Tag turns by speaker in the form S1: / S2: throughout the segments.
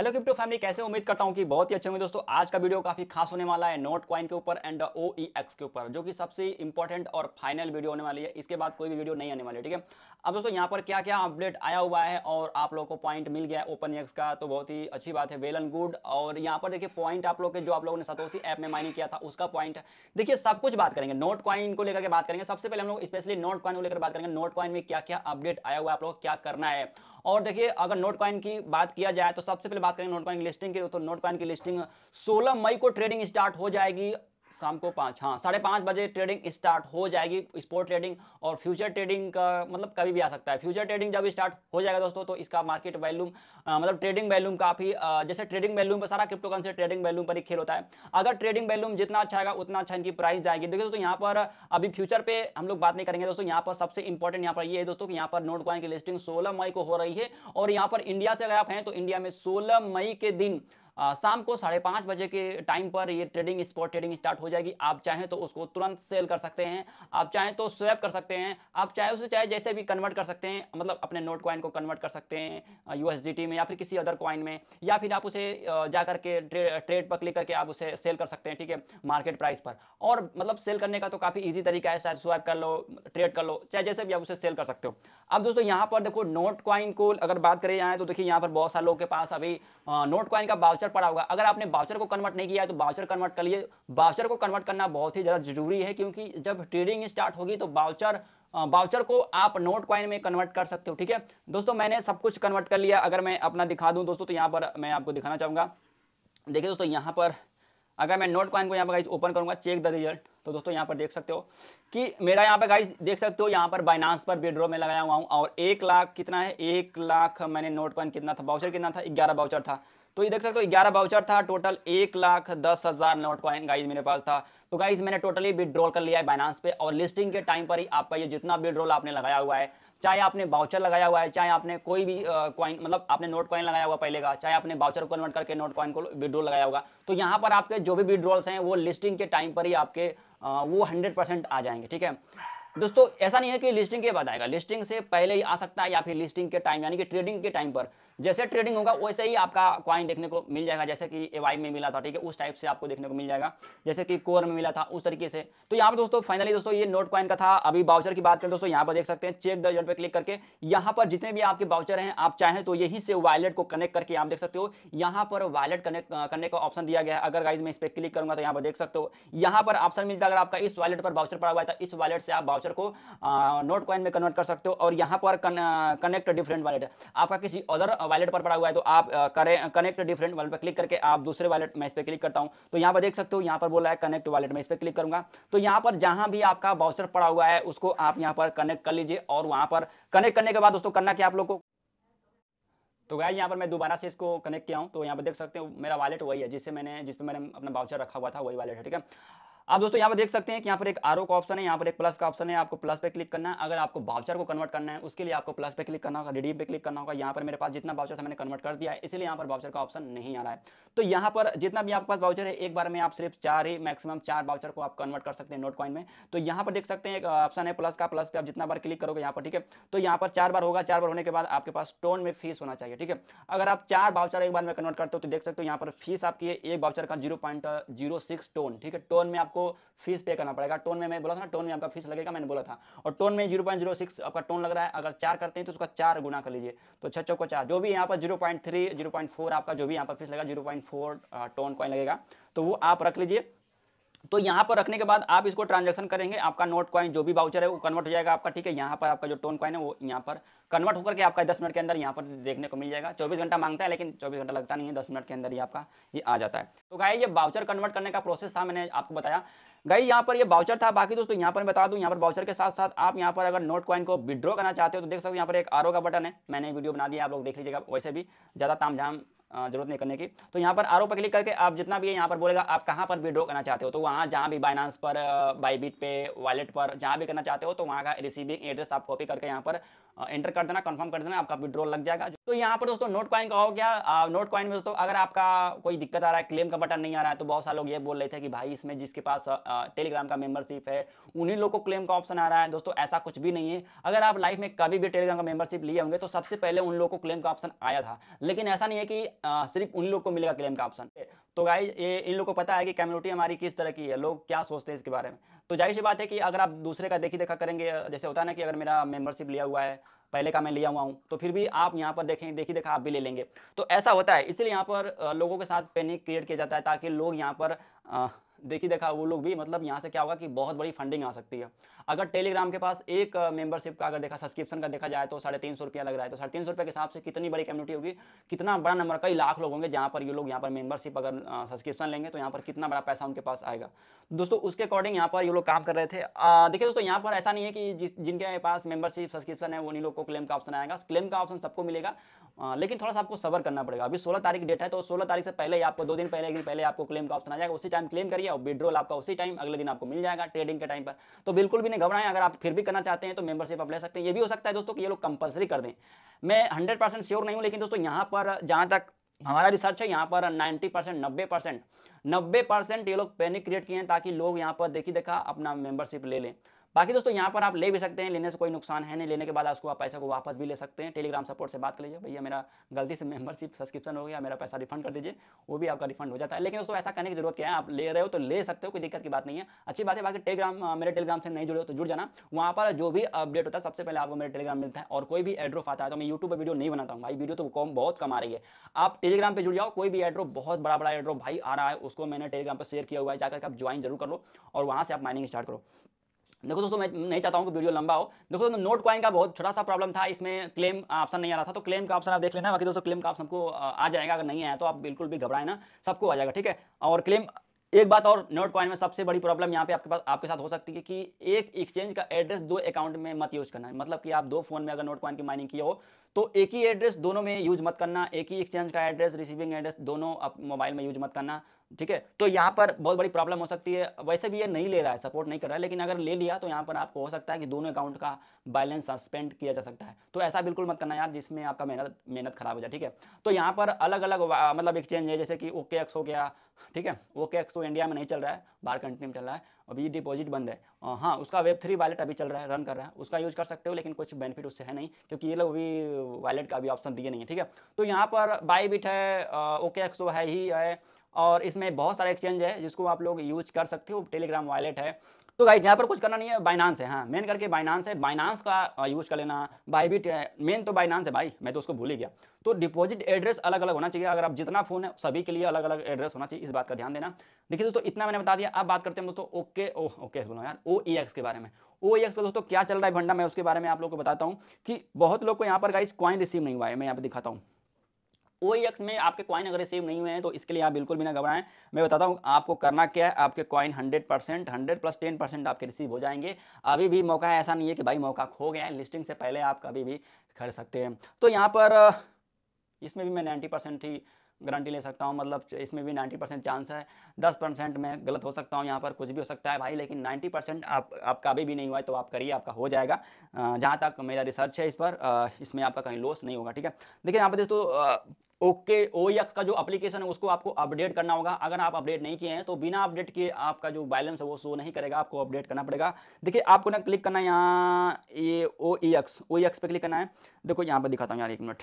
S1: hello crypto family कैसे उम्मीद करता हूँ कि बहुत ही अच्छे होंगे दोस्तों आज का वीडियो काफी खास होने वाला है नोट कॉइन के ऊपर एंड ओ e के ऊपर जो कि सबसे इंपॉर्टेंट और फाइनल वीडियो होने वाली है इसके बाद कोई भी वीडियो नहीं आने वाली है ठीक है अब दोस्तों यहाँ पर क्या क्या अपडेट आया हुआ है और आप लोग को पॉइंट मिल गया है ओपन का तो बहुत ही अच्छी बात है वेल एंड गुड और यहाँ पर देखिए पॉइंट आप लोग के जो आप लोगों ने सतोसी ऐप में माइनिंग किया था उसका पॉइंट देखिए सब कुछ बात करेंगे नोट क्वाइन को लेकर के बात करेंगे सबसे पहले हम लोग स्पेशली नोट क्वाइन को लेकर बात करेंगे नोट क्वाइन में क्या क्या अपडेट आया हुआ है आप लोग क्या करना है और देखिए अगर नोट कॉइन की बात किया जाए तो सबसे पहले बात करेंगे नोट कॉइन की लिस्टिंग की तो नोट कॉइन की लिस्टिंग सोलह मई को ट्रेडिंग स्टार्ट हो जाएगी शाम को पाँच हाँ साढ़े पाँच बजे ट्रेडिंग स्टार्ट हो जाएगी स्पोर्ट ट्रेडिंग और फ्यूचर ट्रेडिंग का मतलब कभी भी आ सकता है फ्यूचर ट्रेडिंग जब स्टार्ट हो जाएगा दोस्तों तो इसका मार्केट वैल्यूम मतलब ट्रेडिंग वैल्यूम काफ़ी जैसे ट्रेडिंग वैल्यूम पर सारा क्रिप्टो करेंसी ट्रेडिंग वैल्यूम पर ही खेल होता है अगर ट्रेडिंग वैल्यूम जितना अच्छा आएगा उतना अच्छा इनकी प्राइस जाएगी देखिए दोस्तों यहाँ पर अभी फ्यूचर पे हम लोग बात नहीं करेंगे दोस्तों यहाँ पर सबसे इंपॉर्टेंट यहाँ पर ये है दोस्तों कि यहाँ पर नोट कॉइन की लिस्टिंग सोलह मई को हो रही है और यहाँ पर इंडिया से अगर आप हैं तो इंडिया में सोलह मई के दिन शाम को साढ़े पाँच बजे के टाइम पर ये ट्रेडिंग स्पॉट ट्रेडिंग स्टार्ट हो जाएगी आप चाहें तो उसको तुरंत सेल कर सकते हैं आप चाहें तो स्वैप कर सकते हैं आप चाहे उसे चाहे जैसे भी कन्वर्ट कर सकते हैं मतलब अपने नोट कॉइन को कन्वर्ट कर सकते हैं यू में या फिर किसी अदर कॉइन में या फिर आप उसे जा करके ट्रेड पर क्लिक करके आप उसे सेल कर सकते हैं ठीक है मार्केट प्राइस पर और मतलब सेल करने का तो काफ़ी ईजी तरीका है चाहे स्वैप कर लो ट्रेड कर लो चाहे जैसे भी आप उसे सेल कर सकते हो अब दोस्तों यहाँ पर देखो नोट कॉइन को अगर बात करें यहाँ तो देखिए यहाँ पर बहुत सारे लोगों के पास अभी नोट कॉइन का बाउचर पड़ा होगा अगर आपने बाउचर को कन्वर्ट नहीं किया है तो बाउचर कन्वर्ट कर लिए बाउचर को कन्वर्ट करना बहुत ही ज़्यादा जरूरी है क्योंकि जब ट्रेडिंग स्टार्ट होगी तो बाउचर बाउचर को आप नोट कॉइन में कन्वर्ट कर सकते हो ठीक है दोस्तों मैंने सब कुछ कन्वर्ट कर लिया अगर मैं अपना दिखा दूँ दोस्तों तो यहाँ पर मैं आपको दिखाना चाहूँगा देखिए दोस्तों यहाँ पर अगर मैं नोट कॉइन को यहाँ पर ओपन करूँगा चेक द रिजल्ट तो दोस्तों यहाँ पर देख सकते हो कि मेरा यहाँ पर गाइस देख सकते हो यहाँ पर बाइनांस पर विड्रो में लगाया हुआ हूँ और एक लाख कितना है एक लाख मैंने नोट कॉइन कितना था बाउचर कितना था ग्यारह बाउचर था तो ये देख सकते हो ग्यारह बाउचर था टोटल एक लाख दस हज़ार नोट कॉइन गाइज मेरे पास था तो गाइज मैंने टोटली विड्रॉल कर लिया है बाइनांस पे और लिस्टिंग के टाइम पर ही आपका ये जितना विड्रॉल आपने लगाया हुआ है चाहे आपने बाउचर लगाया हुआ है चाहे आपने कोई भी कॉइन मतलब आपने नोट कॉइन लगाया हुआ पहले का चाहे आपने बाउचर को कन्वर्ट करके नोट कॉइन को विड्रॉल लगाया होगा तो यहाँ पर आपके जो भी विड्रॉल्स हैं वो लिस्टिंग के टाइम पर ही आपके वो हंड्रेड परसेंट आ जाएंगे ठीक है दोस्तों ऐसा नहीं है कि लिस्टिंग के बाद आएगा लिस्टिंग से पहले ही आ सकता है या फिर लिस्टिंग के टाइम यानी कि ट्रेडिंग के टाइम पर जैसे ट्रेडिंग होगा वैसे ही आपका क्वाइन देखने को मिल जाएगा जैसे कि ए में मिला था ठीक है उस टाइप से आपको देखने को मिल जाएगा जैसे कि कोर में मिला था उस तरीके से तो यहाँ पर दोस्तों फाइनली दोस्तों ये नोट क्वाइन का था अभी बाउचर की बात करें दोस्तों यहाँ पर देख सकते हैं चेक द पर क्लिक करके यहाँ पर जितने भी आपके बाउचर हैं आप चाहें तो यही से वॉलेट को कनेक्ट करके आप देख सकते हो यहाँ पर वॉलेट कनेक्ट करने का ऑप्शन दिया गया है अगर गाइज मैं इस पर क्लिक करूंगा तो यहाँ पर देख सकते हो यहाँ पर ऑप्शन मिलता है अगर आपका इस वॉलेट पर बाउचर पड़ा हुआ था तो इस वॉलेट से आप बाउचर को नोट क्वाइन में कन्वर्ट कर सकते हो और यहाँ पर कनेक्ट डिफरेंट वॉलेट आपका किसी अदर वॉलेट पर पड़ा हुआ है तो आप करें कनेक्ट डिफरेंट वॉलेट पर क्लिक करके आप दूसरे वॉलेट मैं इस पर क्लिक करता हूँ तो यहाँ पर देख सकते हो यहाँ पर बोला है कनेक्ट वॉलेट मैं इस पर क्लिक करूंगा तो यहाँ पर जहाँ भी आपका बाउचर पड़ा हुआ है उसको आप यहाँ पर कनेक्ट कर लीजिए और वहाँ पर कनेक्ट करने के बाद दोस्तों करना क्या आप लोग को तो गाय यहाँ पर मैं दोबारा से इसको कनेक्ट किया हूँ तो यहाँ पर देख सकते हो मेरा वॉलेट वही है जिससे मैंने जिसमें मैंने अपना बाउचर रखा हुआ था वही वॉलेट है ठीक है आप दोस्तों यहाँ पर देख सकते हैं कि यहाँ पर एक आरो का ऑप्शन है यहाँ पर एक प्लस का ऑप्शन है आपको प्लस पे क्लिक करना है अगर आपको बाउचर को कन्वर्ट करना है उसके लिए आपको प्लस पे क्लिक करना होगा डीडी पे क्लिक करना होगा यहाँ पर मेरे पास जितना बाउचर था मैंने कन्वर्ट कर दिया है इसलिए यहाँ पर बाउचर का ऑप्शन नहीं आ रहा है तो यहाँ पर जितना भी आपके पास बाउचर है एक बार में आप सिर्फ चार ही मैक्सिमम चार बाउचर को आप कन्वर्ट कर सकते हैं नोट कॉइन में तो यहाँ पर देख सकते हैं एक ऑप्शन है प्लस का प्लस पे आप जितना बार क्लिक करोगे यहाँ पर ठीक है तो यहाँ पर चार बार होगा चार बार होने के बाद आपके पास टोन में फीस होना चाहिए ठीक है अगर आप चार बाउचर एक बार में कन्वर्ट करते हो तो देख सकते हो यहाँ पर फीस आपकी एक बाउचर का जीरो टोन ठीक है टोन में आपको आपको फीस पे करना पड़ेगा टोन में मैं बोला था ना टोन में आपका फीस लगेगा मैंने बोला था और टोन में जीरो पॉइंट जीरो सिक्स आपका टोन लग रहा है अगर चार करते हैं तो उसका चार गुना कर लीजिए तो छः चौको चार जो भी यहाँ पर zero point three zero point four आपका जो भी यहाँ पर फीस लगेगा zero point four Ton coin लगेगा तो वो आप रख लीजिए तो यहाँ पर रखने के बाद आप इसको ट्रांजेक्शन करेंगे आपका नोट कॉइन जो भी बाउचर है वो कन्वर्ट हो जाएगा आपका ठीक है यहाँ पर आपका जो टोन कॉइन है वो यहाँ पर कन्वर्ट होकर के आपका दस मिनट के अंदर यहाँ पर देखने को मिल जाएगा चौबीस घंटा मांगता है लेकिन चौबीस घंटा लगता नहीं है दस मिनट के अंदर ही आपका ये आ जाता है तो गाय ये बाउचर कन्वर्ट करने का प्रोसेस था मैंने आपको बताया गई यहाँ पर ये बाउचर था बाकी दोस्तों यहाँ पर मैं बता दूँ यहाँ पर बाउचर के साथ साथ आप यहाँ पर अगर नोट कॉइन को विड्रॉ करना चाहते हो तो देख सकते हो यहाँ पर एक आर का बटन है मैंने वीडियो बना दिया आप लोग देख लीजिएगा वैसे भी ज़्यादा ताम झाम जरूरत नहीं करने की तो यहाँ पर आरोप पर क्लिक करके आप जितना भी है यहाँ पर बोलेगा आप कहाँ पर विड्रॉ करना चाहते हो तो वहाँ जहाँ भी बाइनांस पर बाईबीट पे वॉलेट पर जहाँ भी करना चाहते हो तो वहाँ का रिसीविंग एड्रेस आप कॉपी करके यहाँ पर एंटर कर कर देना कंफर्म कर देना आपका विड्रॉल लग जाएगा तो यहाँ पर दोस्तों नोट कॉइन का हो गया नोट कॉइन में दोस्तों अगर आपका कोई दिक्कत आ रहा है क्लेम का बटन नहीं आ रहा है तो बहुत सारे लोग ये बोल रहे थे कि भाई इसमें जिसके पास टेलीग्राम का मेंबरशिप है उन्हीं लोग को क्लेम का ऑप्शन आ रहा है दोस्तों ऐसा कुछ भी नहीं है अगर आप लाइफ में कभी भी टेलीग्राम का मेंबरशिप लिए होंगे तो सबसे पहले उन लोग को क्लेम का ऑप्शन आया था लेकिन ऐसा नहीं है कि सिर्फ उन लोग को मिलेगा क्लेम का ऑप्शन तो गाई ये इन लोग को पता है कि कम्युनिटी हमारी किस तरह की है लोग क्या सोचते हैं इसके बारे में तो जाहिर सी बात है कि अगर आप दूसरे का देखी देखा करेंगे जैसे होता है ना कि अगर मेरा मेंबरशिप लिया हुआ है पहले का मैं लिया हुआ हूँ तो फिर भी आप यहाँ पर देखें देखी देखा आप भी ले लेंगे तो ऐसा होता है इसलिए यहाँ पर लोगों के साथ पैनिक क्रिएट किया जाता है ताकि लोग यहाँ पर देखी देखा वो लोग भी मतलब यहाँ से क्या होगा कि बहुत बड़ी फंडिंग आ सकती है अगर टेलीग्राम के पास एक मेंबरशिप का अगर देखा सब्सक्रिप्शन का देखा जाए तो साढ़े तीन सौ रुपया लग रहा है तो साढ़े तीन सौ रुपये के हिसाब से कितनी बड़ी कम्युनिटी होगी कितना बड़ा नंबर कई लाख लोग होंगे जहाँ पर ये लोग यहाँ पर मेंबरशिप अगर सब्सक्रिप्शन लेंगे तो यहाँ पर कितना बड़ा पैसा उनके पास आएगा दोस्तों उसके अकॉर्डिंग यहाँ पर ये लोग काम कर रहे थे देखिए दोस्तों यहाँ पर ऐसा नहीं है कि जिनके पास मेंबरशिप सब्सक्रिप्शन है उन्हीं लोग को क्लेम का ऑप्शन आएगा क्लेम का ऑप्शन सबको मिलेगा लेकिन थोड़ा सा आपको सबर करना पड़ेगा अभी सोलह तारीख डेट है तो सोलह तारीख से पहले ही आपको दो दिन पहले एक दिन पहले आपको क्लेम का ऑप्शन आ जाएगा उसी टाइम क्लेम करिए और विड्रोल आपका उसी टाइम अगले दिन आपको मिल जाएगा ट्रेडिंग के टाइम पर तो बिल्कुल भी नहीं घबराएं अगर आप फिर भी करना चाहते हैं तो मेंबरशिप आप ले सकते हैं ये भी हो सकता है दोस्तों कि ये लोग कंपलसरी कर दें मैं हंड्रेड परसेंट श्योर नहीं हूँ लेकिन दोस्तों यहाँ पर जहाँ तक हमारा रिसर्च है यहाँ पर नाइन्टी परसेंट नब्बे परसेंट नब्बे परसेंट ये लोग पैनिक क्रिएट किए हैं ताकि लोग यहाँ पर देखी देखा अपना मेंबरशिप ले लें बाकी दोस्तों यहाँ पर आप ले भी सकते हैं लेने से कोई नुकसान है नहीं लेने के बाद उसको आप पैसा को वापस भी ले सकते हैं टेलीग्राम सपोर्ट से बात कर लीजिए भैया मेरा गलती से मेंबरशिप सब्सक्रिप्शन हो गया मेरा पैसा रिफंड कर दीजिए वो भी आपका रिफंड हो जाता है लेकिन दोस्तों ऐसा करने की जरूरत क्या है आप ले रहे हो तो ले सकते हो कोई दिक्कत की बात नहीं है अच्छी बात है बाकी टेलीग्राम मेरे टेलीग्राम से नहीं जुड़े हो तो जुड़ जाना वहाँ पर जो भी अपडेट होता है सबसे पहले आपको मेरे टेलीग्राम मिलता है और कोई भी एड्रोफ आता है तो मैं यूट्यूब पर वीडियो नहीं बनाता हूँ भाई वीडियो तो कम बहुत कम आ रही है आप टेलीग्राम पर जुड़ जाओ कोई भी एड्रो बहुत बड़ा बड़ा एड्रो भाई आ रहा है उसको मैंने टेलीग्राम पर शेयर किया हुआ है जाकर आप ज्वाइन जरूर कर लो और वहाँ से आप माइनिंग स्टार्ट करो देखो दोस्तों मैं नहीं चाहता हूँ कि वीडियो लंबा हो देखो दोस्तों नोट कॉइन का बहुत छोटा सा प्रॉब्लम था इसमें क्लेम ऑप्शन नहीं आ रहा था तो क्लेम का ऑप्शन आप देख लेना बाकी दोस्तों क्लेम का ऑप्शन आपको आ जाएगा अगर नहीं आया तो आप बिल्कुल भी घबराए ना सबको आ जाएगा ठीक है और क्लेम एक बात और नोट कॉइन में सबसे बड़ी प्रॉब्लम यहाँ पे आपके पास आपके साथ हो सकती है कि एक एक्सचेंज का एड्रेस दो अकाउंट में मत यूज करना मतलब कि आप दो फोन में अगर नोट कॉइन की माइनिंग किया हो तो एक ही एड्रेस दोनों में यूज मत करना एक ही एक्सचेंज का एड्रेस रिसीविंग एड्रेस दोनों आप मोबाइल में यूज मत करना ठीक है तो यहाँ पर बहुत बड़ी प्रॉब्लम हो सकती है वैसे भी ये नहीं ले रहा है सपोर्ट नहीं कर रहा है लेकिन अगर ले लिया तो यहाँ पर आपको हो सकता है कि दोनों अकाउंट का बैलेंस सस्पेंड किया जा सकता है तो ऐसा बिल्कुल मत करना यार जिसमें आपका मेहनत मेहनत खराब हो जाए ठीक है तो यहाँ पर अलग अलग मतलब एक्सचेंज है जैसे कि ओके एक्स हो गया ठीक है ओके एक्स तो इंडिया में नहीं चल रहा है बाहर कंट्री में चल रहा है अभी डिपॉजिट बंद है हाँ उसका वेब थ्री वैलेट अभी चल रहा है रन कर रहा है उसका यूज कर सकते हो लेकिन कुछ बेनिफिट उससे है नहीं क्योंकि ये लोग अभी वैलेट का अभी ऑप्शन दिए नहीं है ठीक है तो यहाँ पर बिट है ओके एक्स तो है ही है और इसमें बहुत सारे एक्सचेंज है जिसको आप लोग यूज कर सकते हो टेलीग्राम वॉलेट है तो गाइज यहाँ पर कुछ करना नहीं है बाइनांस है हाँ मेन करके बाइनांस है बाइनांस का यूज कर लेना बाईबिट है मेन तो बाइनांस है भाई मैं तो उसको भूल ही गया तो डिपॉजिट एड्रेस अलग अलग होना चाहिए अगर आप जितना फोन है सभी के लिए अलग अलग एड्रेस होना चाहिए इस बात का ध्यान देना देखिए दोस्तों इतना मैंने बता दिया अब बात करते हैं दोस्तों ओके ओ ओके बोलो यार ओ ई एक्स के बारे में ओ ई एक्स का दोस्तों क्या चल रहा है भंडा मैं उसके बारे में आप लोग को बताता हूँ कि बहुत लोग को यहाँ पर गाइज क्वाइन रिसीव नहीं हुआ है मैं यहाँ पर दिखाता हूँ ओ में आपके कॉइन अगर सेव नहीं हुए हैं तो इसके लिए आप बिल्कुल भी ना घबराएं मैं बताता हूँ आपको करना क्या है आपके coin hundred percent hundred plus ten percent आपके रिसीव हो जाएंगे अभी भी मौका है ऐसा नहीं है कि भाई मौका खो गया है लिस्टिंग से पहले आप कभी भी खरीद सकते हैं तो यहाँ पर इसमें भी मैं नाइन्टी परसेंट ही गारंटी ले सकता हूँ मतलब इसमें भी नाइन्टी परसेंट चांस है दस परसेंट में गलत हो सकता हूँ यहाँ पर कुछ भी हो सकता है भाई लेकिन नाइन्टी परसेंट आप आपका अभी भी नहीं हुआ है तो आप करिए आपका हो जाएगा जहाँ तक मेरा रिसर्च है इस पर इसमें आपका कहीं लॉस नहीं होगा ठीक है देखिए यहाँ पर दोस्तों ओके ओ एक्स का जो एप्लीकेशन है उसको आपको अपडेट करना होगा अगर आप अपडेट नहीं किए हैं तो बिना अपडेट किए आपका जो बैलेंस है वो शो नहीं करेगा आपको अपडेट करना पड़ेगा देखिए आपको ना क्लिक करना है यहाँ ये O E X O X पे क्लिक करना है देखो यहाँ पर दिखाता हूँ यार एक मिनट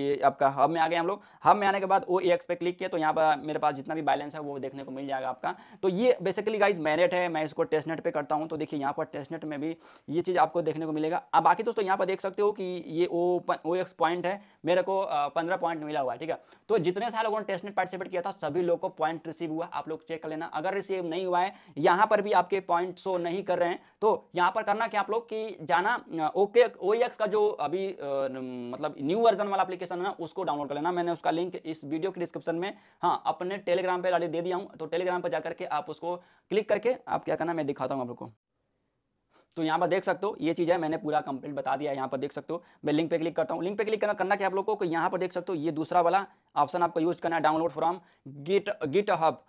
S1: ये आपका हब में आ गए हम लोग हब में आने के बाद ओ एक्स पे क्लिक किया तो यहाँ पर मेरे पास जितना भी बैलेंस है वो देखने को मिल जाएगा आपका तो ये बेसिकली गाइज मैरिट है मैं इसको टेस्ट नेट पर करता हूँ तो देखिए यहाँ पर टेस्ट नेट में भी ये चीज़ आपको देखने को मिलेगा अब बाकी दोस्तों यहाँ पर देख सकते हो कि ये ओ ओ एक्स पॉइंट है मेरे को पंद्रह पॉइंट मिला हुआ है ठीक है तो जितने सारे लोगों ने टेस्ट नेट पार्टिसिपेट किया था सभी लोग को पॉइंट रिसीव हुआ आप लोग चेक कर लेना अगर रिसीव नहीं हुआ है यहाँ पर भी आपके पॉइंट शो नहीं कर रहे हैं तो यहाँ पर करना क्या आप लोग कि जाना ओके ओ का जो अभी मतलब न्यू वर्जन वाला अपलीकेशन एप्लीकेशन है उसको डाउनलोड कर लेना मैंने उसका लिंक इस वीडियो के डिस्क्रिप्शन में हाँ अपने टेलीग्राम पर ऑलरेडी दे दिया हूँ तो टेलीग्राम पर जाकर के आप उसको क्लिक करके आप क्या करना मैं दिखाता हूँ आप लोग को तो यहाँ पर देख सकते हो ये चीज़ है मैंने पूरा कंप्लीट बता दिया है यहाँ पर देख सकते हो मैं लिंक पे क्लिक करता हूँ लिंक पे क्लिक करना करना क्या आप लोगों को यहाँ पर देख सकते हो ये दूसरा वाला ऑप्शन आपको यूज करना है download from Git GitHub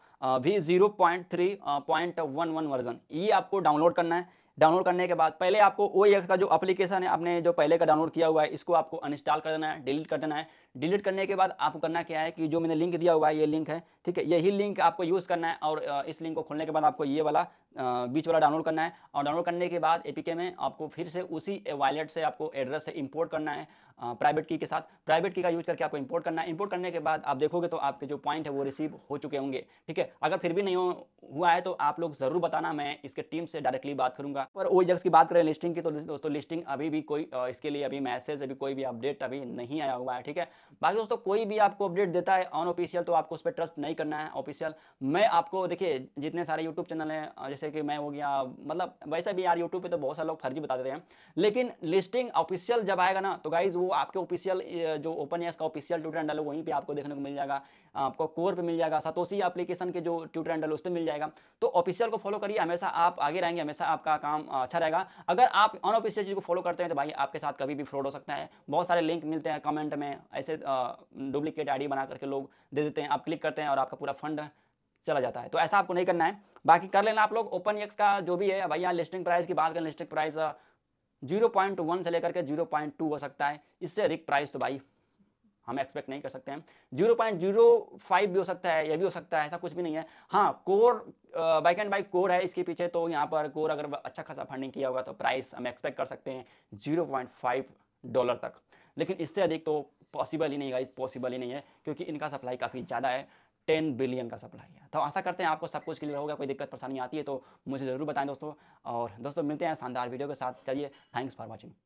S1: V zero point three point one one version ये आपको डाउनलोड करना है डाउनलोड करने के बाद पहले आपको ओ का जो अपलीकेशन है आपने जो पहले का डाउनलोड किया हुआ है इसको आपको अनस्टॉल कर देना है डिलीट कर देना है डिलीट करने के बाद आपको करना क्या है कि जो मैंने लिंक दिया हुआ है ये लिंक है ठीक है यही लिंक आपको यूज़ करना है और इस लिंक को खोलने के बाद आपको ये वाला बीच वाला डाउनलोड करना है और डाउनलोड करने के बाद एपीके में आपको फिर से उसी वॉलेट से आपको एड्रेस से इंपोर्ट करना है प्राइवेट की के साथ प्राइवेट की का यूज करके आपको इंपोर्ट करना है इंपोर्ट करने के बाद आप देखोगे तो आपके जो पॉइंट है वो रिसीव हो चुके होंगे ठीक है अगर फिर भी नहीं हुआ है तो आप लोग ज़रूर बताना मैं इसके टीम से डायरेक्टली बात करूंगा पर जगह की बात करें लिस्टिंग की तो दोस्तों लिस्टिंग अभी भी कोई इसके लिए अभी मैसेज अभी कोई भी अपडेट अभी नहीं आया हुआ है ठीक है बाकी दोस्तों कोई भी आपको अपडेट देता है ऑन ऑफिशियल तो आपको उस पर ट्रस्ट नहीं करना है ऑफिशियल मैं आपको देखिए जितने सारे यूट्यूब चैनल हैं जैसे जैसे कि मैं हो गया मतलब वैसे भी यार यूट्यूब पे तो बहुत सारे लोग फर्जी बता देते हैं लेकिन लिस्टिंग ऑफिशियल जब आएगा ना तो गाइज वो आपके ऑफिशियल जो ओपन एस का ऑफिशियल ट्यूटर हैंडल है वहीं पर आपको देखने को मिल जाएगा आपको कोर पर मिल जाएगा सतोशी एप्लीकेशन के जो ट्यूटर हैंडल उस पर मिल जाएगा तो ऑफिशियल को फॉलो करिए हमेशा आप आगे रहेंगे हमेशा आपका काम अच्छा रहेगा अगर आप अनऑफिशियल चीज़ को फॉलो करते हैं तो भाई आपके साथ कभी भी फ्रॉड हो सकता है बहुत सारे लिंक मिलते हैं कमेंट में ऐसे डुप्लीकेट आईडी बना करके लोग दे देते हैं आप क्लिक करते हैं और आपका पूरा फंड चला जाता है तो ऐसा आपको नहीं करना है बाकी कर लेना आप लोग ओपन एक्स का जो भी है भाई यहाँ लिस्टिंग प्राइस की बात करें listing price zero point one से लेकर के जीरो पॉइंट टू हो सकता है इससे अधिक प्राइस तो भाई हम एक्सपेक्ट नहीं कर सकते हैं जीरो पॉइंट जीरो फाइव भी हो सकता है यह भी हो सकता है ऐसा कुछ भी नहीं है हाँ core bike and bike core है इसके पीछे तो यहाँ पर कोर अगर अच्छा खासा फंडिंग किया होगा तो प्राइस हम एक्सपेक्ट कर सकते हैं जीरो पॉइंट फाइव डॉलर तक लेकिन इससे अधिक तो पॉसिबल ही नहीं गाइज पॉसिबल ही नहीं है क्योंकि इनका सप्लाई काफ़ी ज़्यादा है टेन बिलियन का सप्लाई है तो आशा करते हैं आपको सब कुछ क्लियर होगा कोई दिक्कत परेशानी आती है तो मुझे ज़रूर बताएं दोस्तों और दोस्तों मिलते हैं शानदार वीडियो के साथ चलिए थैंक्स फॉर वॉचिंग